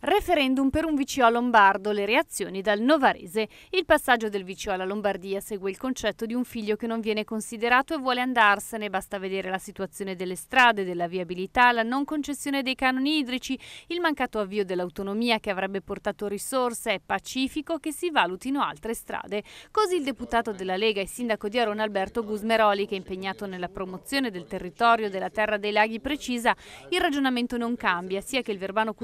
Referendum per un VCO lombardo, le reazioni dal Novarese. Il passaggio del VCO alla Lombardia segue il concetto di un figlio che non viene considerato e vuole andarsene, basta vedere la situazione delle strade, della viabilità, la non concessione dei canoni idrici, il mancato avvio dell'autonomia che avrebbe portato risorse, è pacifico che si valutino altre strade. Così il deputato della Lega e sindaco di Arona Alberto Gusmeroli, che è impegnato nella promozione del territorio della Terra dei Laghi precisa, il ragionamento non cambia, sia che il Verbano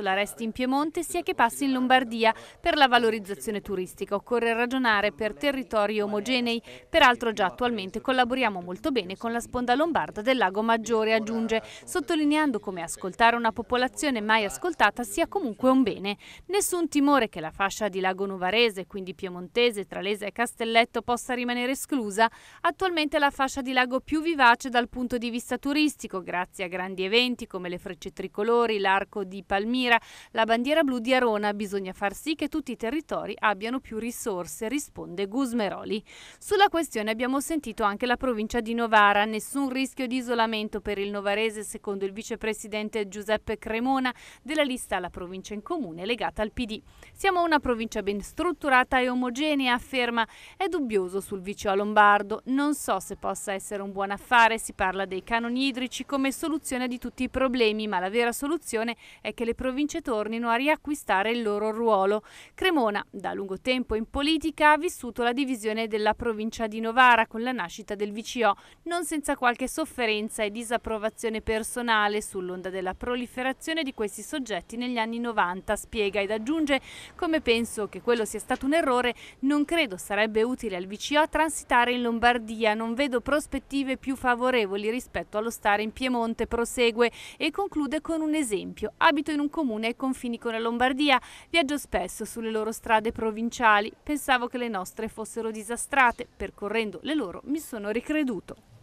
la resta resti in Piemonte sia che passi in Lombardia per la valorizzazione turistica. Occorre ragionare per territori omogenei, peraltro già attualmente collaboriamo molto bene con la sponda lombarda del Lago Maggiore, aggiunge, sottolineando come ascoltare una popolazione mai ascoltata sia comunque un bene. Nessun timore che la fascia di Lago Novarese, quindi piemontese, Tralesa e Castelletto possa rimanere esclusa, attualmente è la fascia di lago più vivace dal punto di vista turistico, grazie a grandi eventi come le frecce tricolori, l'arco di Palmira, la bandiera blu di Arona bisogna far sì che tutti i territori abbiano più risorse, risponde Gusmeroli. Sulla questione abbiamo sentito anche la provincia di Novara, nessun rischio di isolamento per il novarese secondo il vicepresidente Giuseppe Cremona della lista alla provincia in comune legata al PD. Siamo una provincia ben strutturata e omogenea, afferma. È dubbioso sul vicio a Lombardo, non so se possa essere un buon affare, si parla dei canoni idrici come soluzione di tutti i problemi, ma la vera soluzione è che le province tornino tornino a riacquistare il loro ruolo. Cremona, da lungo tempo in politica, ha vissuto la divisione della provincia di Novara con la nascita del VCO, non senza qualche sofferenza e disapprovazione personale sull'onda della proliferazione di questi soggetti negli anni 90, spiega ed aggiunge come penso che quello sia stato un errore, non credo sarebbe utile al VCO transitare in Lombardia, non vedo prospettive più favorevoli rispetto allo stare in Piemonte, prosegue e conclude con un esempio. Abito in un comune con confini con la Lombardia, viaggio spesso sulle loro strade provinciali. Pensavo che le nostre fossero disastrate, percorrendo le loro mi sono ricreduto.